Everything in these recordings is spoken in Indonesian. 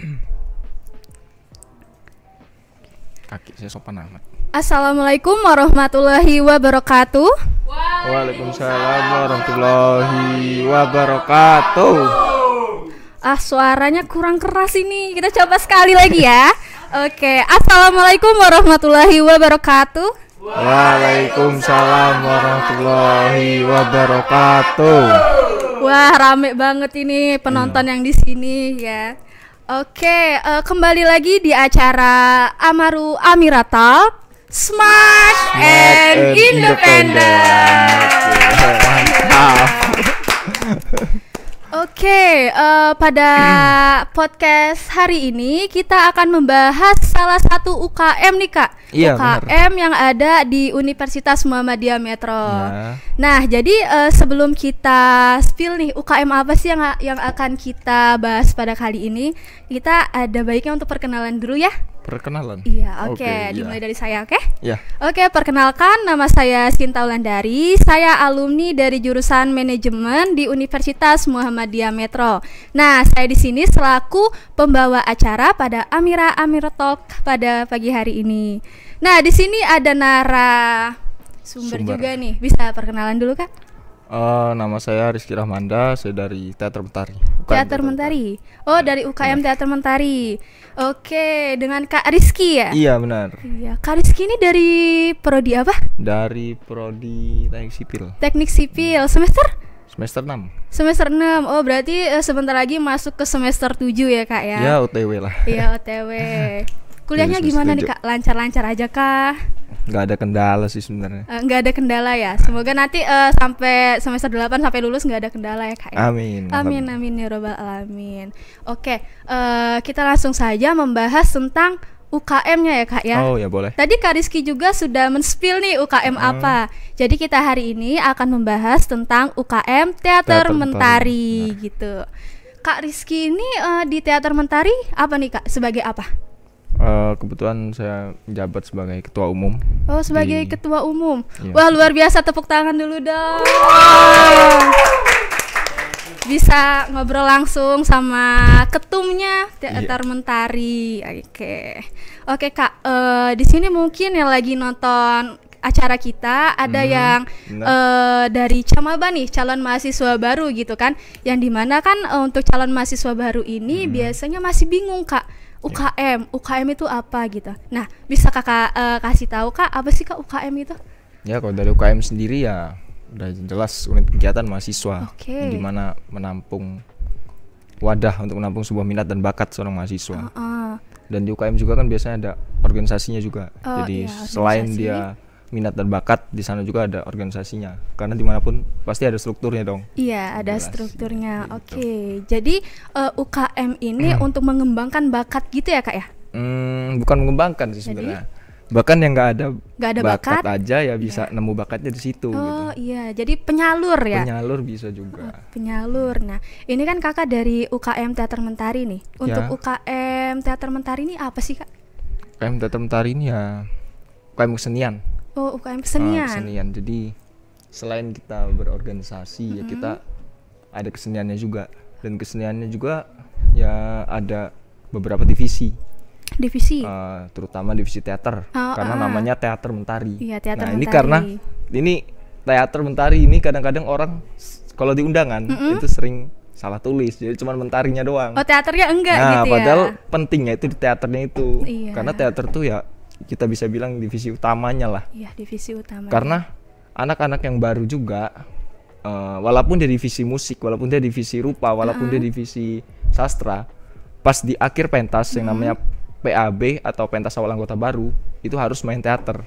Kaki saya sopan amat. Assalamualaikum warahmatullahi wabarakatuh. Waalaikumsalam warahmatullahi wabarakatuh. Ah, suaranya kurang keras ini. Kita coba sekali lagi ya. Oke, okay. assalamualaikum warahmatullahi wabarakatuh. Waalaikumsalam warahmatullahi wabarakatuh. Wah, rame banget ini penonton iya. yang di sini ya. Oke, uh, kembali lagi di acara Amaru Amirata Smart, Smart and, and Independent. independent. Oke, okay, uh, eh, pada podcast hari ini kita akan membahas salah satu UKM nih kak, iya, UKM bener. yang ada di Universitas Muhammadiyah Metro. Nah, nah jadi uh, sebelum kita spill nih UKM apa sih yang yang akan kita bahas pada kali ini, kita ada baiknya untuk perkenalan dulu ya. Perkenalan. Iya, oke. Okay. Iya. Okay, Dimulai dari saya, oke? Okay? Iya. Yeah. Oke, okay, perkenalkan nama saya Sinta Ulandari. Saya alumni dari jurusan manajemen di Universitas Muhammadiyah Metro. Nah, saya di sini selaku pembawa acara pada Amira Amira Talk pada pagi hari ini. Nah, di sini ada Nara sumber, sumber juga nih. Bisa perkenalan dulu, Kak? Uh, nama saya Rizky Rahmanda, saya dari Teater Mentari. UKM Teater Mentari. Oh, dari UKM benar. Teater Mentari. Oke, dengan Kak Rizky ya? Iya, benar. Iya, Kak Rizky ini dari prodi apa? Dari prodi Teknik Sipil. Teknik Sipil, hmm. semester? Semester 6. Semester 6. Oh, berarti eh, sebentar lagi masuk ke semester 7 ya, Kak ya? Iya, OTW lah. Iya, OTW. Kuliahnya gimana nih Kak? Lancar-lancar aja kah? Gak ada kendala sih sebenarnya eh, Gak ada kendala ya semoga nanti uh, sampai semester 8 sampai lulus gak ada kendala ya kak ya? amin amin amin ya robbal alamin oke uh, kita langsung saja membahas tentang UKM-nya ya kak ya oh ya boleh tadi kak Rizky juga sudah menspil nih UKM ah. apa jadi kita hari ini akan membahas tentang UKM teater, teater Mentari gitu kak Rizky ini uh, di teater Mentari apa nih kak sebagai apa Uh, kebetulan saya jabat sebagai ketua umum. Oh, sebagai di... ketua umum. Iya. Wah, luar biasa tepuk tangan dulu dong. Wow. Bisa ngobrol langsung sama ketumnya Teater iya. Mentari. Oke. Okay. Oke, okay, Kak. Uh, di sini mungkin yang lagi nonton acara kita ada hmm, yang uh, dari Camaba nih calon mahasiswa baru gitu kan yang dimana kan uh, untuk calon mahasiswa baru ini hmm. biasanya masih bingung kak Iya. UKM UKM itu apa gitu nah bisa kakak uh, kasih tahu kak apa sih kak UKM itu ya kalau dari UKM sendiri ya udah jelas unit kegiatan mahasiswa okay. di mana menampung wadah untuk menampung sebuah minat dan bakat seorang mahasiswa uh -uh. dan di UKM juga kan biasanya ada organisasinya juga uh, jadi iya, selain dia minat dan bakat di sana juga ada organisasinya karena dimanapun pasti ada strukturnya dong iya ada Jelas. strukturnya gitu. oke jadi uh, eh, UKM ini hmm. untuk mengembangkan bakat gitu ya kak ya hmm, bukan mengembangkan sih sebenarnya bahkan yang nggak ada nggak ada bakat, bakat aja ya bisa yeah. nemu bakatnya di situ oh gitu. iya jadi penyalur ya penyalur bisa juga oh, penyalur nah ini kan kakak dari UKM Teater Mentari nih ya. untuk ya. UKM Teater Mentari ini apa sih kak UKM Teater Mentari ini ya UKM kesenian Oh, UKM ah, kesenian. Uh, kesenian. Jadi selain kita berorganisasi mm -hmm. ya kita ada keseniannya juga dan keseniannya juga ya ada beberapa divisi. Divisi. Uh, terutama divisi teater oh, ah, karena uh. namanya teater mentari. Iya, teater nah, mentari. ini karena ini teater mentari ini kadang-kadang orang kalau di mm -hmm. itu sering salah tulis jadi cuma mentarinya doang oh teaternya enggak nah gitu ya? padahal pentingnya itu di teaternya itu iya. karena teater tuh ya kita bisa bilang divisi utamanya lah. Iya, divisi utama. Karena anak-anak yang baru juga uh, walaupun dia divisi musik, walaupun dia divisi rupa, walaupun uh -huh. dia divisi sastra, pas di akhir pentas uh -huh. yang namanya PAB atau pentas awal anggota baru, itu harus main teater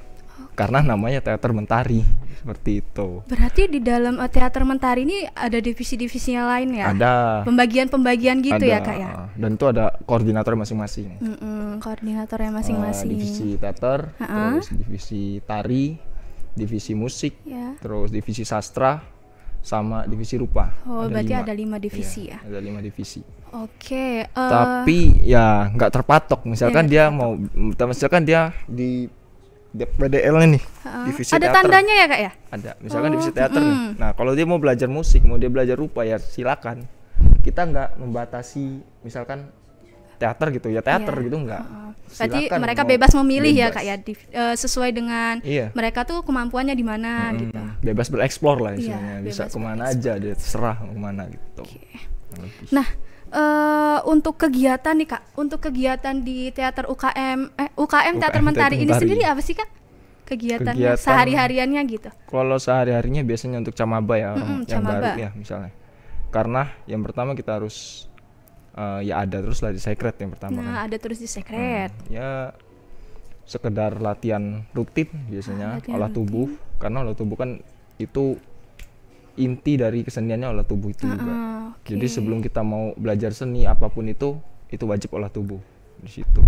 karena namanya teater mentari seperti itu. Berarti di dalam eh, teater mentari ini ada divisi-divisinya lain ya? Ada. Pembagian-pembagian gitu ya, ada. ya kak ya? Eh, dan itu ada koordinator masing-masing. Mm -mm, koordinatornya masing-masing. Uh, divisi teater, uh -uh. terus divisi tari, divisi musik, yeah. terus divisi sastra, sama divisi rupa. Oh, ada berarti lima. ada lima divisi ya? ya? Ada lima divisi. Oke. Okay, uh, Tapi ya nggak terpatok. Misalkan yeah, dia terpatok. mau, misalkan dia di PDL-nya nih. Uh, divisi ada teater. tandanya ya, Kak ya? Ada. Misalkan oh, divisi teater mm. nih. Nah, kalau dia mau belajar musik, mau dia belajar rupa ya silakan. Kita nggak membatasi misalkan teater gitu ya, teater yeah. gitu nggak? Uh, mereka bebas memilih ya, bebas. ya, Kak ya, di, uh, eh, sesuai dengan yeah. mereka tuh kemampuannya di mana hmm, gitu. Bebas bereksplor lah istilahnya. Yeah, Bisa kemana aja terserah kemana gitu. Okay. Nah, uh, untuk kegiatan nih kak, untuk kegiatan di teater UKM, eh UKM, UKM Teater Mentari ini sendiri apa sih kak? Kegiatan, kegiatan sehari-hariannya gitu? Kalau sehari-harinya biasanya untuk camaba ya, mm -hmm, yang baru ya misalnya. Karena yang pertama kita harus uh, ya ada terus lah di secret yang pertama. Nah kan. ada terus di hmm, secret. Hmm, ya sekedar latihan rutin biasanya ah, latihan olah rutin. tubuh, karena olah tubuh kan itu inti dari keseniannya olah tubuh itu uh, juga. Okay. Ah, ah, Jadi sebelum kita mau belajar seni apapun itu, itu wajib olah tubuh di situ.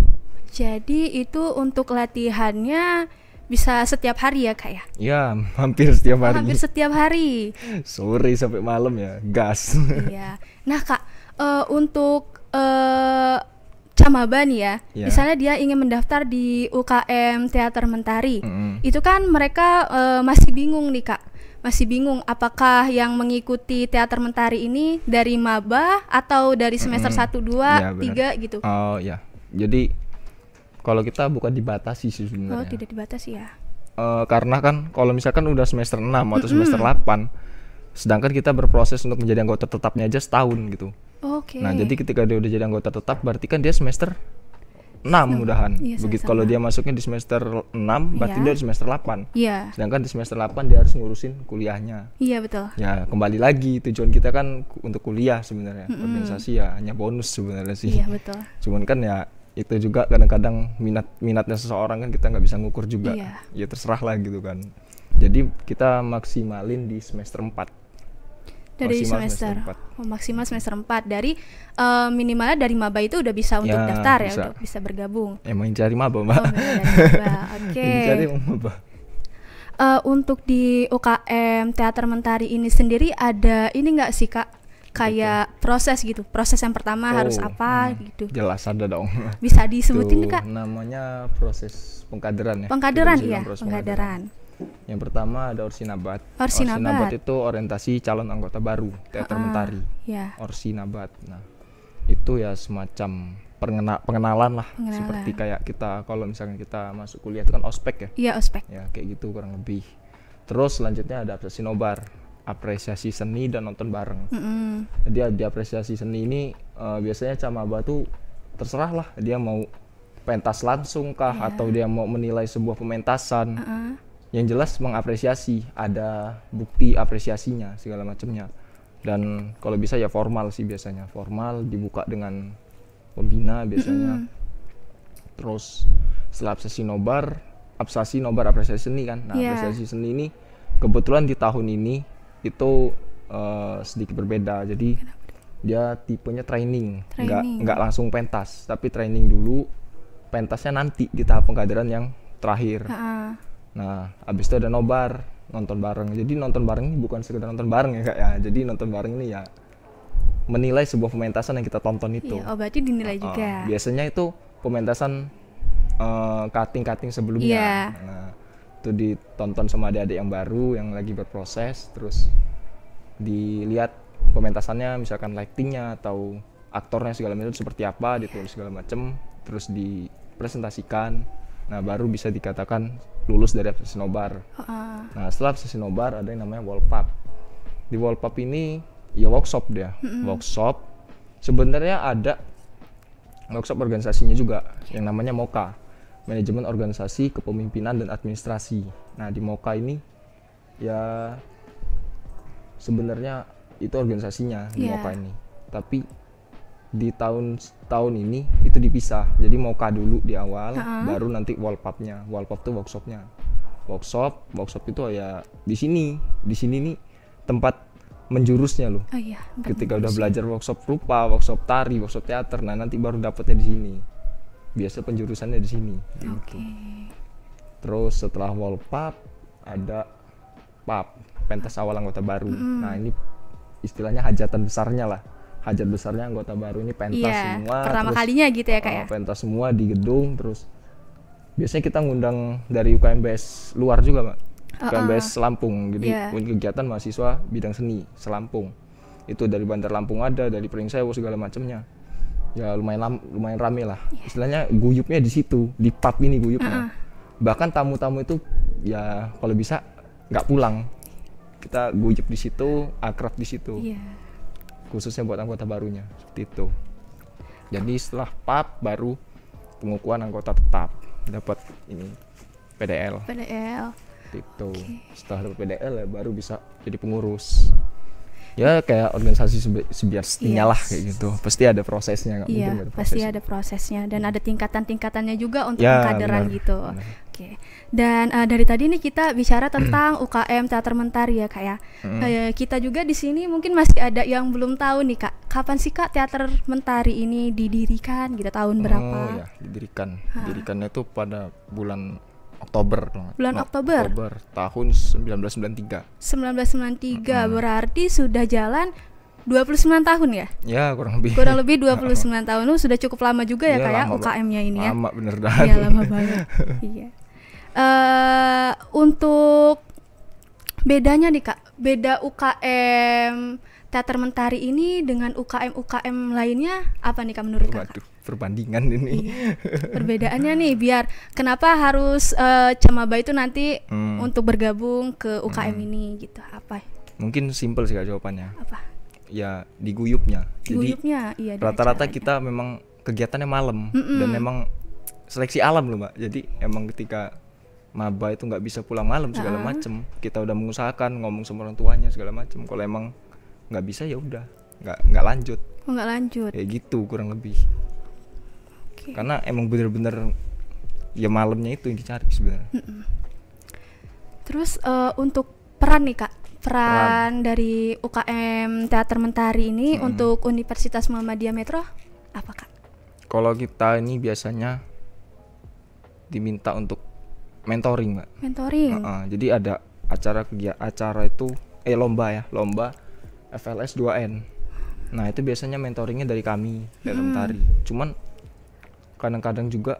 Jadi itu untuk latihannya bisa setiap hari ya kak ya? Ya hampir setiap hari. Hampir setiap hari. Sore sampai malam ya, gas. Iya. Nah kak, uh, untuk uh, eh, Camaban ya, yeah. misalnya dia ingin mendaftar di UKM Teater Mentari, mm -hmm. itu kan mereka uh, masih bingung nih kak masih bingung apakah yang mengikuti teater mentari ini dari maba atau dari semester satu dua iya, tiga gitu oh ya jadi kalau kita bukan dibatasi sih oh, sebenarnya oh tidak dibatasi ya uh, karena kan kalau misalkan udah semester 6 atau mm -hmm. semester 8 sedangkan kita berproses untuk menjadi anggota tetapnya aja setahun gitu. Oke. Okay. Nah, jadi ketika dia udah jadi anggota tetap berarti kan dia semester 6 iya. mudahan. Iya, Begitu kalau dia masuknya di semester 6 berarti iya. dia di semester 8. Iya. Sedangkan di semester 8 dia harus ngurusin kuliahnya. Iya, betul. Ya, kembali lagi tujuan kita kan untuk kuliah sebenarnya. Mm -hmm. Organisasi ya hanya bonus sebenarnya sih. Iya, betul. Cuman kan ya itu juga kadang-kadang minat minatnya seseorang kan kita nggak bisa ngukur juga. Iya. Ya terserah lah gitu kan. Jadi kita maksimalin di semester 4 dari maksimal semester, semester oh, maksimal semester 4 dari uh, minimalnya dari maba itu udah bisa untuk ya, daftar ya, bisa. ya udah bisa bergabung emang cari maba oh, mbak oh, oke okay. uh, eh, untuk di UKM teater mentari ini sendiri ada ini enggak sih kak kayak Betul. proses gitu proses yang pertama oh, harus apa hmm, gitu jelas ada dong bisa disebutin Tuh, kak namanya proses pengkaderan ya pengkaderan iya pengkaderan. Yang pertama ada Orsinabat. Orsinabat, Orsinabat itu orientasi calon anggota baru Teater uh, Mentari. Yeah. Orsinabat. Nah, itu ya semacam pengena pengenalan lah pengenalan. seperti kayak kita kalau misalnya kita masuk kuliah itu kan ospek ya. Iya, ospek. Ya, kayak gitu kurang lebih. Terus selanjutnya ada Sinobar apresiasi seni dan nonton bareng. Mm -hmm. Jadi di apresiasi seni ini uh, biasanya camaba tuh terserah lah dia mau pentas langsung kah yeah. atau dia mau menilai sebuah pementasan. Uh -uh yang jelas mengapresiasi ada bukti apresiasinya segala macamnya dan kalau bisa ya formal sih biasanya formal dibuka dengan pembina biasanya mm -hmm. terus setelah sesi nobar absesi nobar apresiasi seni kan nah yeah. apresiasi seni ini kebetulan di tahun ini itu uh, sedikit berbeda jadi dia tipenya training, training. nggak nggak langsung pentas tapi training dulu pentasnya nanti di tahap pengkaderan yang terakhir. uh-uh nah abis itu ada nobar nonton bareng jadi nonton bareng ini bukan sekedar nonton bareng ya kak ya jadi nonton bareng ini ya menilai sebuah pementasan yang kita tonton iya, itu iya, oh berarti dinilai uh, juga biasanya itu pementasan eh, kating kating cutting sebelumnya yeah. nah itu ditonton sama adik-adik yang baru yang lagi berproses terus dilihat pementasannya misalkan lightingnya atau aktornya segala macam seperti apa ditulis segala macam terus dipresentasikan nah baru bisa dikatakan lulus dari FC Nobar. Uh. Nah setelah FC Nobar ada yang namanya Wallpap. Di Wallpap ini ya workshop dia, mm-hmm. workshop. Sebenarnya ada workshop organisasinya juga iya. yang namanya MOKA, Manajemen Organisasi Kepemimpinan dan Administrasi. Nah di MOKA ini ya sebenarnya itu organisasinya yeah. di MOKA iya. ini, tapi di tahun tahun ini itu dipisah. Jadi mau kah dulu di awal, uh-huh. baru nanti wallpapnya. Wallpap tuh workshopnya. Workshop, workshop itu ya di sini, di sini nih tempat menjurusnya loh. Oh iya. Ketika udah ya. belajar workshop rupa, workshop tari, workshop teater, nah nanti baru dapetnya di sini. Biasa penjurusannya di sini. Okay. Gitu. Terus setelah wallpap ada pap pentas awal anggota baru. Mm. Nah ini istilahnya hajatan besarnya lah hajat besarnya anggota baru ini pentas yeah, semua. Pertama terus, kalinya gitu ya kayak. Ya? Uh, pentas semua di gedung terus biasanya kita ngundang dari UKMBS luar juga, Mbak. Uh-uh. UKMBS Lampung. Jadi yeah. kegiatan mahasiswa bidang seni Selampung. Itu dari Bandar Lampung ada, dari Pringsewu segala macamnya. Ya lumayan lam, lumayan rame lah. Yeah. Istilahnya guyupnya di situ, di pub ini guyupnya. Uh-uh. Bahkan tamu-tamu itu ya kalau bisa nggak pulang. Kita guyup di situ, akrab di situ. Yeah khususnya buat anggota barunya seperti itu jadi setelah PAP baru pengukuhan anggota tetap dapat ini PDL PDL itu okay. setelah dapat PDL ya baru bisa jadi pengurus ya kayak organisasi sebiarnya yes. lah kayak gitu pasti ada prosesnya nggak yeah, prosesnya. pasti ada prosesnya dan ada tingkatan tingkatannya juga untuk ya, pengkaderan gitu benar. Oke. Dan uh, dari tadi nih kita bicara tentang UKM Teater Mentari ya, Kak ya. Hmm. Uh, kita juga di sini mungkin masih ada yang belum tahu nih, Kak. Kapan sih Kak Teater Mentari ini didirikan? Gitu tahun oh, berapa? Oh ya, didirikan. Ha. Didirikannya itu pada bulan Oktober Bulan no, Oktober. Oktober tahun 1993. 1993 mm -hmm. berarti sudah jalan 29 tahun ya? Ya, kurang lebih. Kurang lebih 29 tahun. Lu oh, sudah cukup lama juga ya, iya, ya kayak UKM-nya ini lama ya. Lama bener dah. Iya, lama banget. iya uh, untuk bedanya nih kak beda UKM teater mentari ini dengan UKM UKM lainnya apa nih kak menurut Waduh, kakak? perbandingan ini iya, perbedaannya nih biar kenapa harus uh, eh, Camaba itu nanti hmm. untuk bergabung ke UKM hmm. ini gitu apa? Mungkin simple sih kak jawabannya. Apa? Ya diguyupnya. Diguyupnya, iya. Rata-rata kita memang kegiatannya malam mm -mm. dan memang seleksi alam loh mbak. Jadi emang ketika maba itu nggak bisa pulang malam segala uh macem kita udah mengusahakan ngomong sama orang tuanya segala macem kalau emang nggak bisa ya udah nggak nggak lanjut oh, nggak lanjut kayak gitu kurang lebih okay. karena emang bener-bener ya malamnya itu yang dicari sebenarnya terus uh, untuk peran nih kak peran, peran. dari UKM Teater Mentari ini -hmm. untuk Universitas Muhammadiyah Metro apa kak kalau kita ini biasanya diminta untuk mentoring mbak mentoring uh -uh. jadi ada acara kegiatan acara itu eh lomba ya lomba FLS 2N nah itu biasanya mentoringnya dari kami dari hmm. tari cuman kadang-kadang juga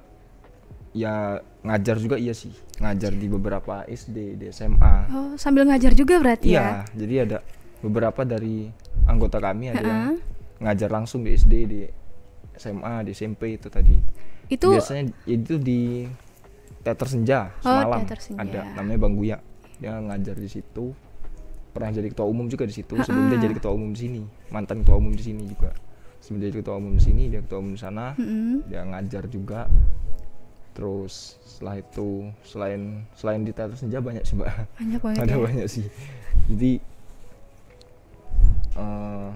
ya ngajar juga iya sih ngajar di beberapa SD di SMA oh sambil ngajar juga berarti iya, ya jadi ada beberapa dari anggota kami ada uh -uh. yang ngajar langsung di SD di SMA di SMP itu tadi itu biasanya ya itu di teater senja oh, semalam teater senja. ada namanya Bang Guya dia ngajar di situ pernah jadi ketua umum juga di situ sebelum dia jadi ketua umum di sini mantan ketua umum di sini juga sebelum dia jadi ketua umum di sini dia ketua umum di sana hmm dia ngajar juga terus setelah itu selain selain di teater senja banyak sih mbak banyak banget ada ya? banyak sih jadi uh,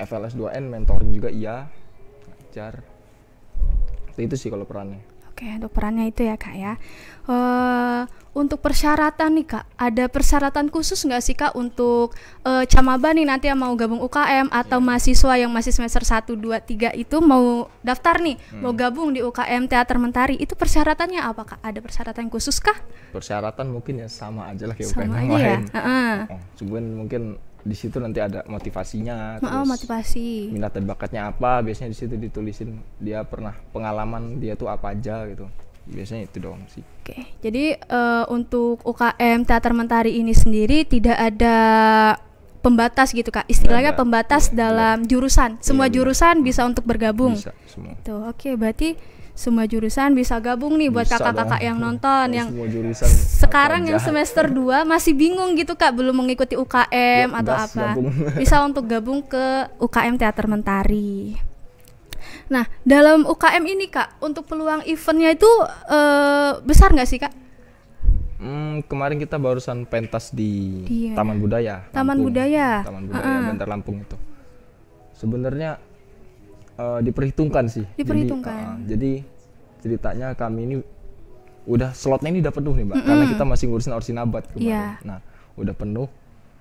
eh, FLS 2N mentoring juga iya ngajar itu sih kalau perannya Oke, untuk perannya itu ya kak ya. Uh, untuk persyaratan nih kak, ada persyaratan khusus nggak sih kak untuk uh, eh, camaba nih nanti yang mau gabung UKM atau yeah. mahasiswa yang masih semester 1, 2, 3 itu mau daftar nih, hmm. mau gabung di UKM Teater Mentari, itu persyaratannya apa kak? Ada persyaratan khusus kah? Persyaratan mungkin ya sama aja lah kayak sama UKM yang lain. Ya? Uh -huh. Oh, cuman mungkin di situ nanti ada motivasinya oh, terus motivasi minat dan bakatnya apa biasanya di situ ditulisin dia pernah pengalaman dia tuh apa aja gitu biasanya itu dong sih oke jadi uh, untuk UKM Teater Mentari ini sendiri tidak ada pembatas gitu kak istilahnya pembatas ya, dalam ya. jurusan semua ya, jurusan bisa untuk bergabung bisa, semua. itu oke berarti semua jurusan bisa gabung nih buat kakak-kakak yang nonton oh, yang jurusan sekarang yang semester 2 masih bingung gitu Kak belum mengikuti UKM ya, atau apa gabung. bisa untuk gabung ke UKM Teater Mentari. Nah dalam UKM ini Kak untuk peluang eventnya itu eh, besar nggak sih Kak? Hmm, kemarin kita barusan pentas di iya. Taman Budaya. Taman Lampung. Budaya. Taman Budaya uh -uh. Bandar Lampung itu. Sebenarnya uh, diperhitungkan sih. Diperhitungkan. Jadi, uh, eh, jadi ceritanya kami ini udah slotnya ini udah penuh nih mbak, mm -hmm. karena kita masih ngurusin orsinabat kemarin. Yeah. Nah, udah penuh.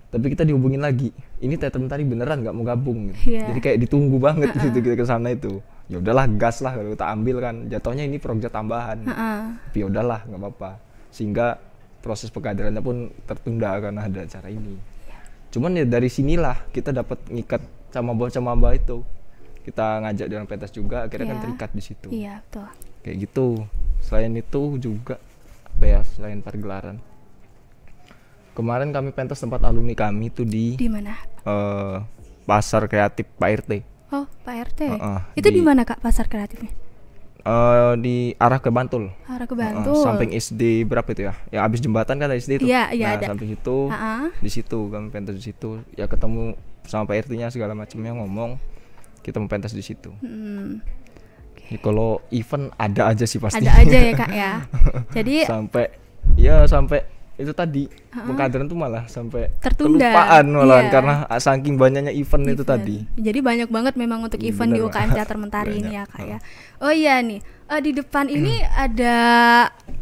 Tapi kita dihubungin lagi. Ini teater tadi beneran nggak mau gabung. Gitu. Yeah. Jadi kayak ditunggu banget uh -uh. gitu kita ke sana itu. Ya udahlah gas lah kalau kita ambil kan. Jatuhnya ini proyek tambahan. Uh -uh. Tapi ya udahlah nggak apa-apa. Sehingga proses pekaderannya pun tertunda karena ada acara ini. Yeah. Cuman ya dari sinilah kita dapat ngikat sama bawah sama itu kita ngajak di dalam pentas juga akhirnya yeah. kan iya. terikat di situ iya yeah, betul kayak gitu selain itu juga apa ya selain pergelaran kemarin kami pentas tempat alumni kami tuh di di mana uh, pasar kreatif Pak RT oh Pak RT uh -uh, itu di mana kak pasar kreatifnya uh, di arah ke Bantul. Arah ke Bantul. Uh, samping SD berapa itu ya? Ya abis jembatan kan SD itu. Iya, iya nah, ada. samping situ Uh Di situ kami pentas di situ. Ya ketemu sama Pak RT-nya segala macamnya ngomong kita mau pentas di situ hmm. okay. Jadi kalau event ada aja sih pasti ada aja ya kak ya jadi sampai ya sampai itu tadi uh-uh. pengkaderan tuh malah sampai tertunda kelupaan malah yeah. karena saking banyaknya event, event itu tadi jadi banyak banget memang untuk iya, event Bener di UKM Teater Mentari ini ya kak ya oh iya nih uh, di depan ini ada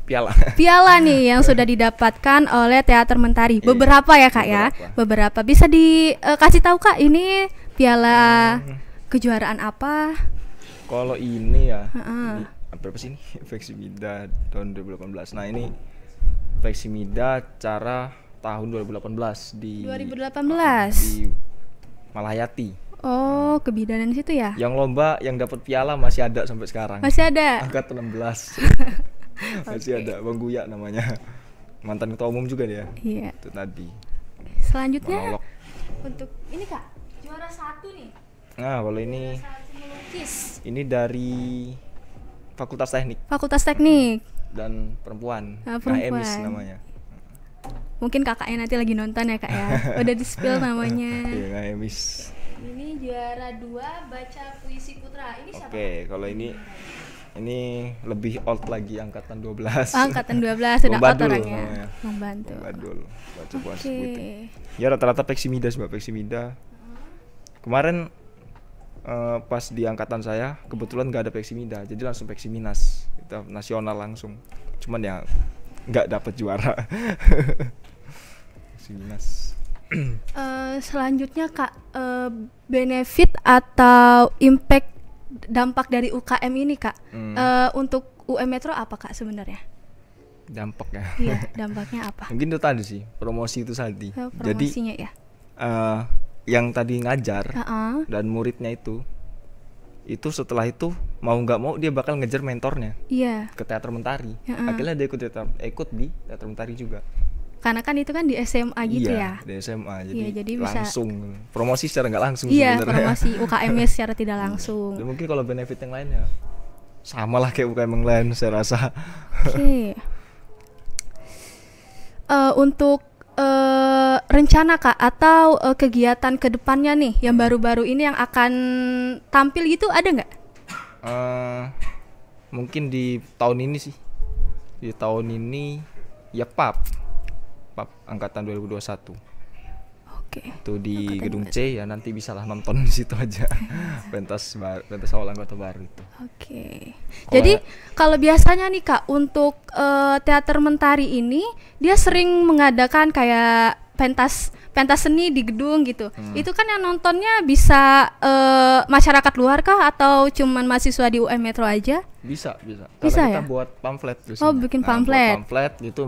piala piala nih yang sudah didapatkan oleh Teater Mentari iya, beberapa ya kak beberapa. ya beberapa bisa dikasih eh, uh, tahu kak ini piala hmm kejuaraan apa? Kalau ini ya, uh -uh. berapa sih ini? Fleximida tahun 2018. Nah ini Fleximida cara tahun 2018 di 2018 di Malayati. Oh, kebidanan situ ya? Yang lomba yang dapat piala masih ada sampai sekarang. Masih ada. Angkat 16. masih ada Bang Guya namanya. Mantan ketua umum juga dia. Iya. Itu tadi. Selanjutnya Monolog. untuk ini Kak, juara satu nih. Nah, kalau ini Ini dari Fakultas Teknik. Fakultas Teknik. Dan perempuan. Nah, perempuan. Emis namanya. Mungkin kakaknya nanti lagi nonton ya kak ya. Udah di spill namanya. Iya, Kak Emis. Ini juara dua baca puisi putra. Ini siapa? Oke, okay, kalau ini ini lebih old lagi angkatan 12. Oh, angkatan 12 sudah old orangnya. Membantu. Membantu. Baca puisi okay. putra. Ya rata-rata Peksimida sih Mbak Peksimida. Hmm. Kemarin Eh, pas di angkatan saya kebetulan nggak ada Peksimida jadi langsung Peksiminas itu nasional langsung cuman ya nggak dapet juara Peksiminas uh, selanjutnya kak uh, benefit atau impact dampak dari UKM ini kak hmm. uh, untuk UM Metro apa kak sebenarnya dampaknya iya dampaknya apa mungkin itu tadi sih promosi itu tadi oh, promosinya jadi ya uh, yang tadi ngajar uh -uh. dan muridnya itu itu setelah itu mau nggak mau dia bakal ngejar mentornya yeah. ke teater mentari uh -uh. akhirnya dia ikut teater, ikut di teater mentari juga karena kan itu kan di SMA gitu iya, ya di SMA jadi, iya, jadi langsung promosi secara nggak langsung iya promosi UKM ya secara tidak langsung iya. mungkin kalau benefit yang lainnya sama lah kayak UKM yang lain saya rasa oke okay. uh, eh, untuk uh, rencana kak atau uh, kegiatan kedepannya nih yang baru-baru ini yang akan tampil gitu ada nggak? Uh, mungkin di tahun ini sih di tahun ini ya pap pap angkatan 2021 okay. itu di gedung C ya nanti bisalah nonton di situ aja pentas bar, pentas awal anggota baru itu oke okay. jadi ya- kalau biasanya nih kak untuk uh, teater mentari ini dia sering mengadakan kayak pentas pentas seni di gedung gitu hmm. itu kan yang nontonnya bisa uh, masyarakat luar kah atau cuman mahasiswa di UM Metro aja bisa bisa karena bisa kita ya? buat pamflet biasanya. oh bikin nah, pamflet nah, pamflet gitu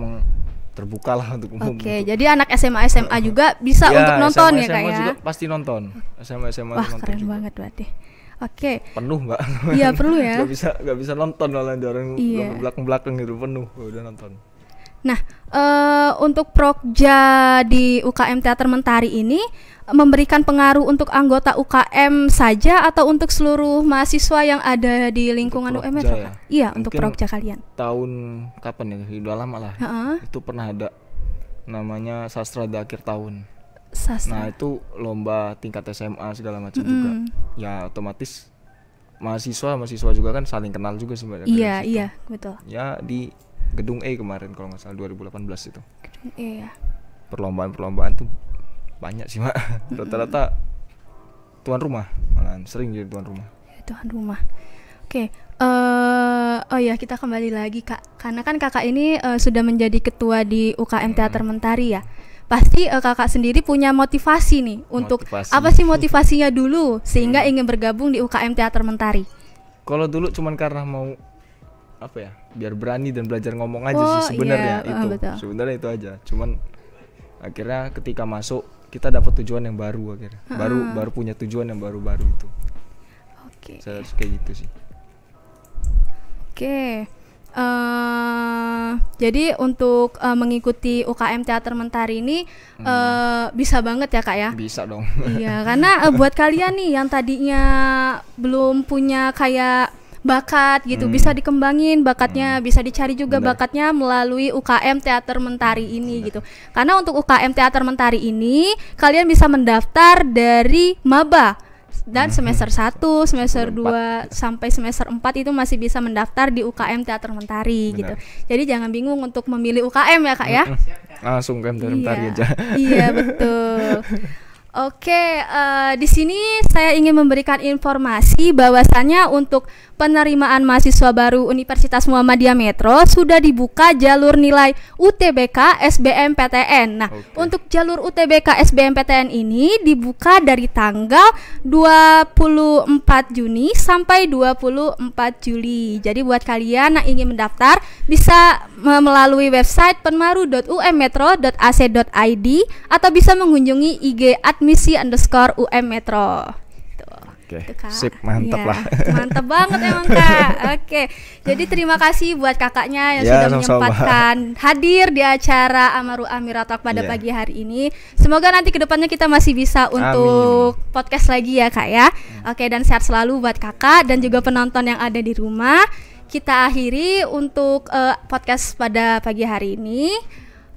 terbuka lah untuk umum. Oke, okay, gitu. jadi anak SMA SMA juga bisa ya, untuk nonton SMA, ya kayaknya. SMA juga pasti nonton. SMA SMA Wah, nonton keren juga. banget berarti. Oke. Okay. Penuh mbak. Iya perlu ya. gak bisa gak bisa nonton malah orang iya. belakang belakang gitu penuh udah nonton. Nah, uh, untuk prokja di UKM Teater Mentari ini eh, memberikan pengaruh untuk anggota UKM saja atau untuk seluruh mahasiswa yang ada di lingkungan UKM ya, ya? Iya, Mungkin untuk prokja kalian. Tahun kapan ya? Sudah lama lah. Uh -huh. Itu pernah ada namanya sastra di akhir tahun. Sastra. Nah, itu lomba tingkat SMA segala macam mm juga. Ya, otomatis mahasiswa mahasiswa juga kan saling kenal juga sebenarnya. Kan iya, iya, betul. Ya, di gedung E kemarin kalau nggak salah 2018 itu gedung E ya perlombaan perlombaan tuh banyak sih mak rata-rata tuan rumah malahan sering jadi tuan rumah ya, tuan rumah oke uh, oh ya kita kembali lagi kak karena kan kakak ini uh, sudah menjadi ketua di UKM Teater hmm. Mentari ya pasti uh, kakak sendiri punya motivasi nih motivasi. untuk apa sih motivasinya dulu sehingga hmm. ingin bergabung di UKM Teater Mentari kalau dulu cuman karena mau apa ya biar berani dan belajar ngomong aja oh, sih iya, sebenarnya yeah, itu uh, sebenarnya itu aja cuman akhirnya ketika masuk kita dapat tujuan yang baru akhirnya uh ah. -huh. baru baru punya tujuan yang baru-baru itu oke okay. saya harus kayak gitu sih oke okay. Uh, eh, jadi untuk uh, mengikuti UKM Teater Mentari ini hmm. Eh, bisa banget ya kak ya? Bisa dong. Iya karena uh, buat kalian nih yang tadinya belum punya kayak bakat gitu hmm. bisa dikembangin bakatnya hmm. bisa dicari juga Benar. bakatnya melalui UKM Teater Mentari ini Benar. gitu karena untuk UKM Teater Mentari ini kalian bisa mendaftar dari maba dan hmm. semester 1, semester 2 ya. sampai semester 4 itu masih bisa mendaftar di UKM Teater Mentari Benar. gitu. Jadi jangan bingung untuk memilih UKM ya, Kak ya. Langsung UKM Teater iya. Mentari aja. Iya, betul. Oke, uh, di sini saya ingin memberikan informasi bahwasannya untuk penerimaan mahasiswa baru Universitas Muhammadiyah Metro sudah dibuka jalur nilai UTBK SBMPTN. Nah, okay. untuk jalur UTBK SBMPTN ini dibuka dari tanggal 24 Juni sampai 24 Juli. Jadi buat kalian yang ingin mendaftar bisa melalui website penmaru.ummetro.ac.id atau bisa mengunjungi IG admin komisi underscore UM Metro. Oke, okay. sip mantep ya, lah. Mantep banget emang kak. Oke, okay. jadi terima kasih buat kakaknya yang ya, sudah sama menyempatkan sama. hadir di acara Amaru Amiratok pada yeah. pagi hari ini. Semoga nanti kedepannya kita masih bisa untuk Amin. podcast lagi ya kak ya. Hmm. Oke okay, dan sehat selalu buat kakak dan juga penonton yang ada di rumah. Kita akhiri untuk uh, podcast pada pagi hari ini.